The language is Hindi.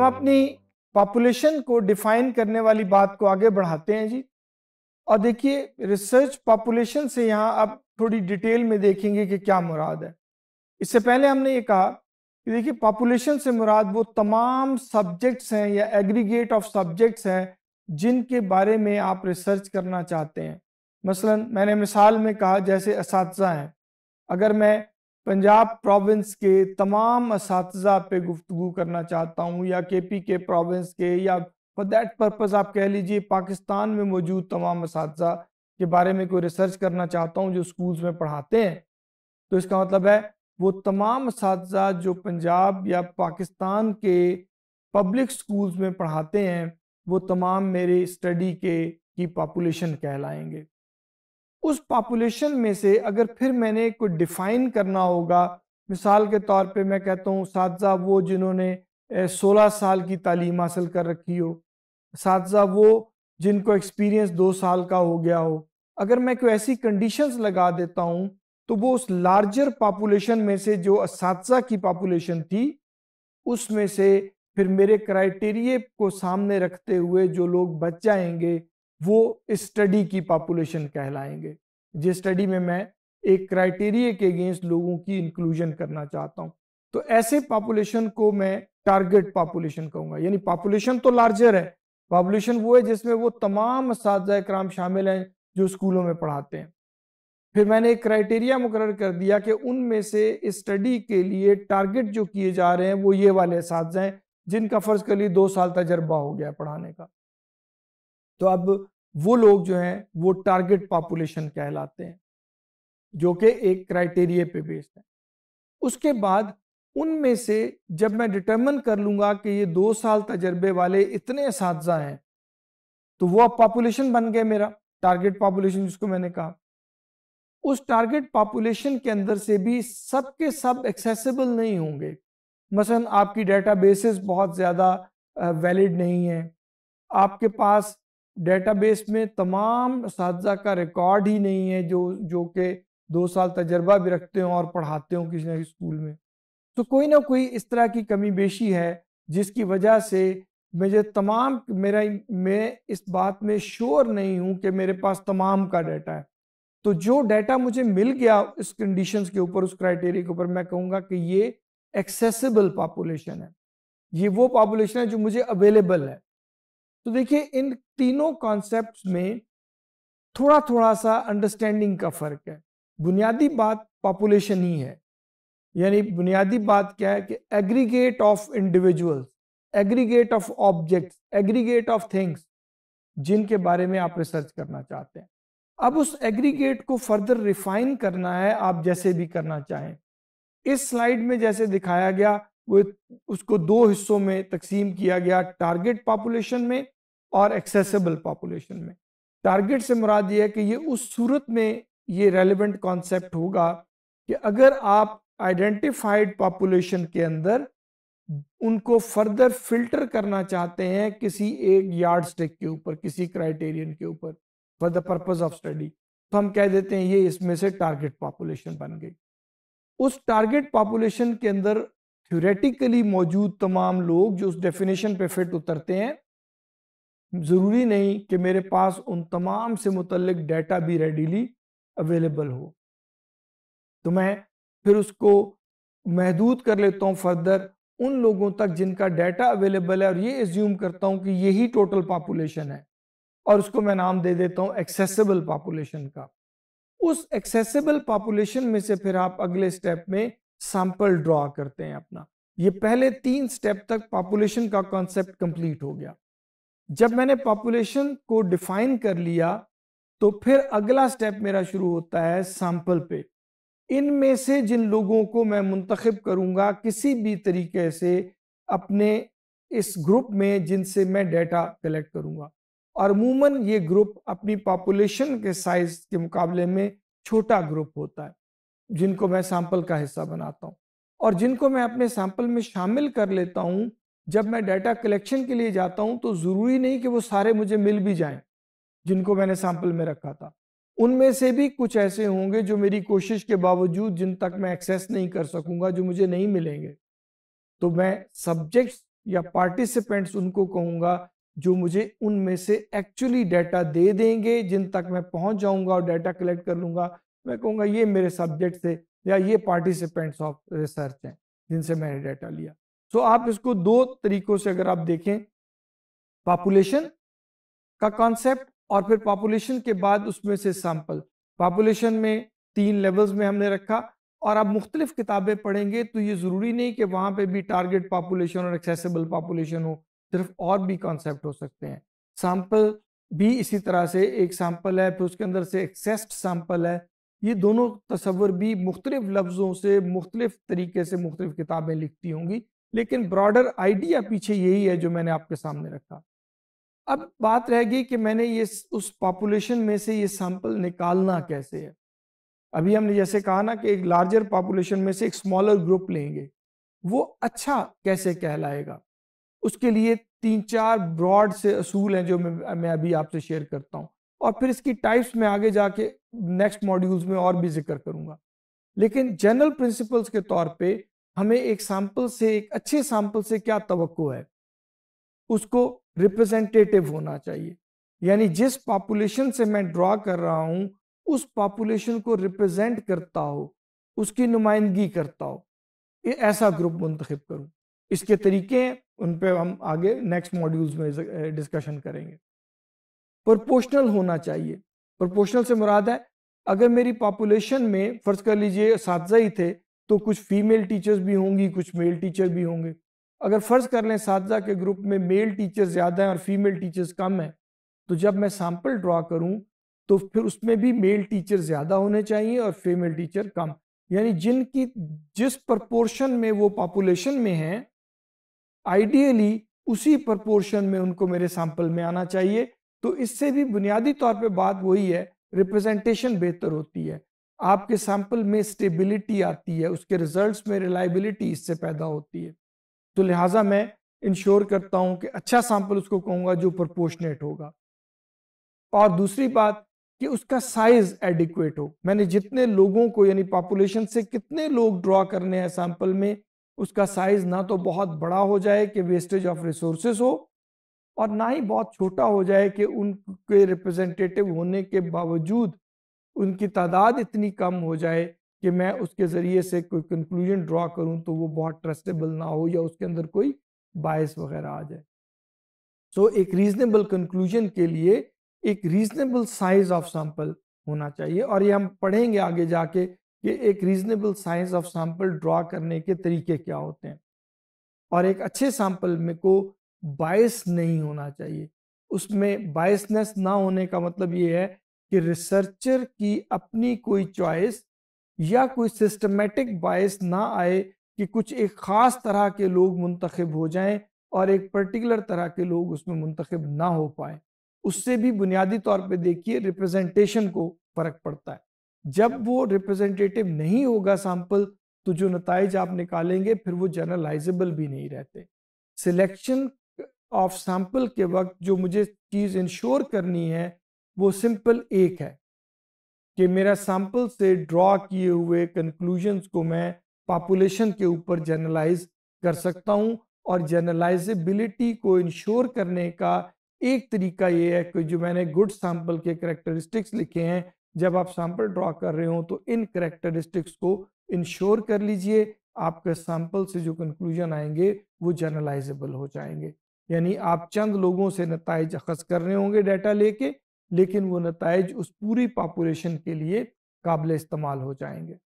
हम अपनी पॉपुलेशन को डिफाइन करने वाली बात को आगे बढ़ाते हैं जी और देखिए रिसर्च पॉपुलेशन से यहाँ आप थोड़ी डिटेल में देखेंगे कि क्या मुराद है इससे पहले हमने ये कहा कि देखिए पॉपुलेशन से मुराद वो तमाम सब्जेक्ट्स हैं या एग्रीगेट ऑफ सब्जेक्ट्स हैं जिनके बारे में आप रिसर्च करना चाहते हैं मसलन मैंने मिसाल में कहा जैसे इस हैं अगर मैं पंजाब प्रोविंस के तमाम इस पे गुफ्तु करना चाहता हूँ या के पी के प्रोविंस के या फॉर देट पर्पज़ आप कह लीजिए पाकिस्तान में मौजूद तमाम इस के बारे में कोई रिसर्च करना चाहता हूँ जो स्कूल्स में पढ़ाते हैं तो इसका मतलब है वो तमाम इस जो पंजाब या पाकिस्तान के पब्लिक स्कूल्स में पढ़ाते हैं वो तमाम मेरे स्टडी के की पॉपुलेशन कहलाएंगे उस पॉपुलेशन में से अगर फिर मैंने कोई डिफाइन करना होगा मिसाल के तौर पे मैं कहता हूँ सातजा वो जिन्होंने 16 साल की तालीम हासिल कर रखी हो सातजा वो जिनको एक्सपीरियंस दो साल का हो गया हो अगर मैं कोई ऐसी कंडीशंस लगा देता हूँ तो वो उस लार्जर पॉपुलेशन में से जो इस की पॉपुलेशन थी उसमें से फिर मेरे क्राइटेरिए को सामने रखते हुए जो लोग बच जाएंगे वो स्टडी की पॉपुलेशन कहलाएंगे जिस स्टडी में मैं एक क्राइटेरिया के अगेंस्ट लोगों की इंक्लूजन करना चाहता हूँ तो ऐसे पॉपुलेशन को मैं टारगेट पॉपुलेशन कहूंगा यानी पॉपुलेशन तो लार्जर है पॉपुलेशन वो है जिसमें वो तमाम इस कराम शामिल हैं जो स्कूलों में पढ़ाते हैं फिर मैंने एक क्राइटेरिया मुकर कर दिया कि उनमें से स्टडी के लिए टारगेट जो किए जा रहे हैं वो ये वाले इस हैं जिनका फ़र्ज़ कर लिए दो साल तजर्बा हो गया पढ़ाने का तो अब वो लोग जो हैं वो टारगेट पॉपुलेशन कहलाते हैं जो कि एक क्राइटेरिया पे बेस्ड है उसके बाद उनमें से जब मैं डिटर्मन कर लूंगा कि ये दो साल तजर्बे वाले इतने इस हैं तो वो अब पॉपुलेशन बन गए मेरा टारगेट पॉपुलेशन जिसको मैंने कहा उस टारगेट पॉपुलेशन के अंदर से भी सब के सब एक्सेसिबल नहीं होंगे मसलन आपकी डेटा बहुत ज़्यादा वैलिड नहीं है आपके पास डेटाबेस में तमाम साजा का रिकॉर्ड ही नहीं है जो जो के दो साल तजर्बा भी रखते हों और पढ़ाते हों किसी ना किसी स्कूल में तो कोई ना कोई इस तरह की कमी बेशी है जिसकी वजह से मुझे तमाम मेरा मैं इस बात में श्योर नहीं हूँ कि मेरे पास तमाम का डाटा है तो जो डाटा मुझे मिल गया इस कंडीशंस के ऊपर उस क्राइटेरिया के ऊपर मैं कहूँगा कि ये एक्सेसिबल पॉपुलेशन है ये वो पॉपुलेशन है जो मुझे अवेलेबल है तो देखिए इन तीनों कॉन्सेप्ट में थोड़ा थोड़ा सा अंडरस्टैंडिंग का फर्क है बुनियादी बात पॉपुलेशन ही है यानी बुनियादी बात क्या है कि aggregate of individuals aggregate of objects aggregate of things जिनके बारे में आप रिसर्च करना चाहते हैं अब उस एग्रीगेट को फर्दर रिफाइन करना है आप जैसे भी करना चाहें इस स्लाइड में जैसे दिखाया गया वो उसको दो हिस्सों में तकसीम किया गया टारगेट पॉपुलेशन में और एक्सेसिबल पॉपुलेशन में टारगेट से मुराद ये है कि ये उस सूरत में ये रेलिवेंट कॉन्सेप्ट होगा कि अगर आप आइडेंटिफाइड पॉपुलेशन के अंदर उनको फर्दर फिल्टर करना चाहते हैं किसी एक यार्ड स्टिक के ऊपर किसी क्राइटेरियन के ऊपर for the purpose of study तो हम कह देते हैं ये इसमें से टारगेट पॉपुलेशन बन गई उस टारगेट पॉपुलेशन के अंदर थ्योरेटिकली मौजूद तमाम लोग जो उस डेफिनेशन पे फिट उतरते हैं ज़रूरी नहीं कि मेरे पास उन तमाम से मुतलक डाटा भी रेडीली अवेलेबल हो तो मैं फिर उसको महदूद कर लेता हूँ फर्दर उन लोगों तक जिनका डाटा अवेलेबल है और ये एज्यूम करता हूँ कि यही टोटल पॉपुलेशन है और उसको मैं नाम दे देता हूँ एक्सेसिबल पॉपुलेशन का उस एक्सेसिबल पॉपुलेशन में से फिर आप अगले स्टेप में सैंपल ड्रॉ करते हैं अपना ये पहले तीन स्टेप तक पॉपुलेशन का कॉन्सेप्ट कंप्लीट हो गया जब मैंने पॉपुलेशन को डिफाइन कर लिया तो फिर अगला स्टेप मेरा शुरू होता है सैंपल पे इनमें से जिन लोगों को मैं मुंतखब करूँगा किसी भी तरीके से अपने इस ग्रुप में जिनसे मैं डेटा कलेक्ट करूँगा और अमूमन ये ग्रुप अपनी पॉपुलेशन के साइज के मुकाबले में छोटा ग्रुप होता है जिनको मैं सैंपल का हिस्सा बनाता हूँ और जिनको मैं अपने सैंपल में शामिल कर लेता हूँ जब मैं डाटा कलेक्शन के लिए जाता हूँ तो ज़रूरी नहीं कि वो सारे मुझे मिल भी जाएं जिनको मैंने सैंपल में रखा था उनमें से भी कुछ ऐसे होंगे जो मेरी कोशिश के बावजूद जिन तक मैं एक्सेस नहीं कर सकूंगा जो मुझे नहीं मिलेंगे तो मैं सब्जेक्ट्स या पार्टिसिपेंट्स उनको कहूंगा जो मुझे उनमें से एक्चुअली डाटा दे देंगे जिन तक मैं पहुंच जाऊंगा और डाटा कलेक्ट कर लूंगा मैं कहूँगा ये मेरे सब्जेक्ट थे या ये पार्टिसिपेंट्स ऑफ रिसर्च हैं जिनसे मैंने डाटा लिया सो so, आप इसको दो तरीकों से अगर आप देखें पॉपुलेशन का कॉन्सेप्ट और फिर पॉपुलेशन के बाद उसमें से सैंपल पॉपुलेशन में तीन लेवल्स में हमने रखा और आप मुख्तलिफ किताबें पढ़ेंगे तो ये ज़रूरी नहीं कि वहाँ पे भी टारगेट पॉपुलेशन और एक्सेसिबल पॉपुलेशन हो सिर्फ और भी कॉन्सेप्ट हो सकते हैं सैम्पल भी इसी तरह से एक सैम्पल है फिर उसके अंदर से एक्सेस्ड सैम्पल है ये दोनों तस्वर भी मुख्तलिफ लफ्ज़ों से मुख्तलिफ तरीके से मुख्तलिफ किताबें लिखती होंगी लेकिन ब्रॉडर आइडिया पीछे यही है जो मैंने आपके सामने रखा अब बात रह गई कि मैंने ये उस पॉपुलेशन में से ये सैंपल निकालना कैसे है अभी हमने जैसे कहा ना कि एक लार्जर पॉपुलेशन में से एक स्मॉलर ग्रुप लेंगे वो अच्छा कैसे कहलाएगा उसके लिए तीन चार ब्रॉड से असूल हैं जो मैं मैं अभी आपसे शेयर करता हूँ और फिर इसकी टाइप्स में आगे जाके नेक्स्ट मॉड्यूल्स में और भी जिक्र करूंगा लेकिन जनरल प्रिंसिपल्स के तौर पे हमें एक सैंपल से एक अच्छे सैंपल से क्या तो है उसको रिप्रेजेंटेटिव होना चाहिए यानी जिस पॉपुलेशन से मैं ड्रॉ कर रहा हूँ उस पॉपुलेशन को रिप्रेजेंट करता हो उसकी नुमाइंदगी करता हो ये ऐसा ग्रुप मुंतखब करूँ इसके तरीके हैं उन पर हम आगे नेक्स्ट मॉड्यूल्स में डिस्कशन करेंगे प्रोपोर्शनल होना चाहिए प्रोपोर्शनल से मुराद है अगर मेरी पॉपुलेशन में फर्ज कर लीजिए सातजा ही थे तो कुछ फीमेल टीचर्स भी होंगी कुछ मेल टीचर भी होंगे अगर फर्ज कर लें सातजा के ग्रुप में मेल टीचर्स ज़्यादा हैं और फीमेल टीचर्स कम हैं तो जब मैं सैम्पल ड्रा करूं तो फिर उसमें भी मेल टीचर ज़्यादा होने चाहिए और फीमेल टीचर कम यानी जिनकी जिस प्रपोर्शन में वो पॉपुलेशन में हैं आइडियली उसी प्रपोर्शन में उनको मेरे सैंपल में आना चाहिए तो इससे भी बुनियादी तौर पे बात वही है रिप्रेजेंटेशन बेहतर होती है आपके सैंपल में स्टेबिलिटी आती है उसके रिजल्ट्स में रिलायबिलिटी इससे पैदा होती है तो लिहाजा मैं इंश्योर करता हूं कि अच्छा सैंपल उसको कहूंगा जो प्रपोर्शनेट होगा और दूसरी बात कि उसका साइज एडिक्वेट हो मैंने जितने लोगों को यानी पॉपुलेशन से कितने लोग ड्रॉ करने हैं सैंपल में उसका साइज ना तो बहुत बड़ा हो जाए कि वेस्टेज ऑफ रिसोर्सेज हो और ना ही बहुत छोटा हो जाए कि उनके रिप्रेजेंटेटिव होने के बावजूद उनकी तादाद इतनी कम हो जाए कि मैं उसके ज़रिए से कोई कंक्लूजन ड्रॉ करूं तो वो बहुत ट्रस्टेबल ना हो या उसके अंदर कोई बायस वगैरह आ जाए सो so, एक रीजनेबल कंक्लूजन के लिए एक रीजनेबल साइज ऑफ सैंपल होना चाहिए और ये हम पढ़ेंगे आगे जाके कि एक reasonable size of sample draw करने के तरीके क्या होते हैं और एक अच्छे सैंपल में को बायस नहीं होना चाहिए उसमें बायसनेस ना होने का मतलब ये है कि रिसर्चर की अपनी कोई चॉइस या कोई सिस्टमेटिक बायस ना आए कि कुछ एक ख़ास तरह के लोग मुंतखब हो जाएं और एक पर्टिकुलर तरह के लोग उसमें मुंतखब ना हो पाए उससे भी बुनियादी तौर पे देखिए रिप्रेजेंटेशन को फ़र्क पड़ता है जब वो रिप्रेजेंटेटिव नहीं होगा सैम्पल तो जो नतज आप निकालेंगे फिर वो जर्नलाइजेबल भी नहीं रहते सिलेक्शन ऑफ सैम्पल के वक्त जो मुझे चीज़ इंश्योर करनी है वो सिंपल एक है कि मेरा सैम्पल से ड्रॉ किए हुए कंक्लूजन्स को मैं पॉपुलेशन के ऊपर जर्नलाइज कर सकता हूँ और जर्नलाइजेबिलिटी को इंश्योर करने का एक तरीका ये है कि जो मैंने गुड सैम्पल के करेक्टरिस्टिक्स लिखे हैं जब आप सैम्पल ड्रॉ कर रहे हो तो इन करेक्टरिस्टिक्स को इंश्योर कर लीजिए आपके सैम्पल से जो कंक्लूजन आएंगे वो जर्नलाइजेबल हो जाएंगे यानी आप चंद लोगों से नतज अखज कर रहे होंगे डाटा लेके लेकिन वो नतज उस पूरी पॉपुलेशन के लिए काबिल इस्तेमाल हो जाएंगे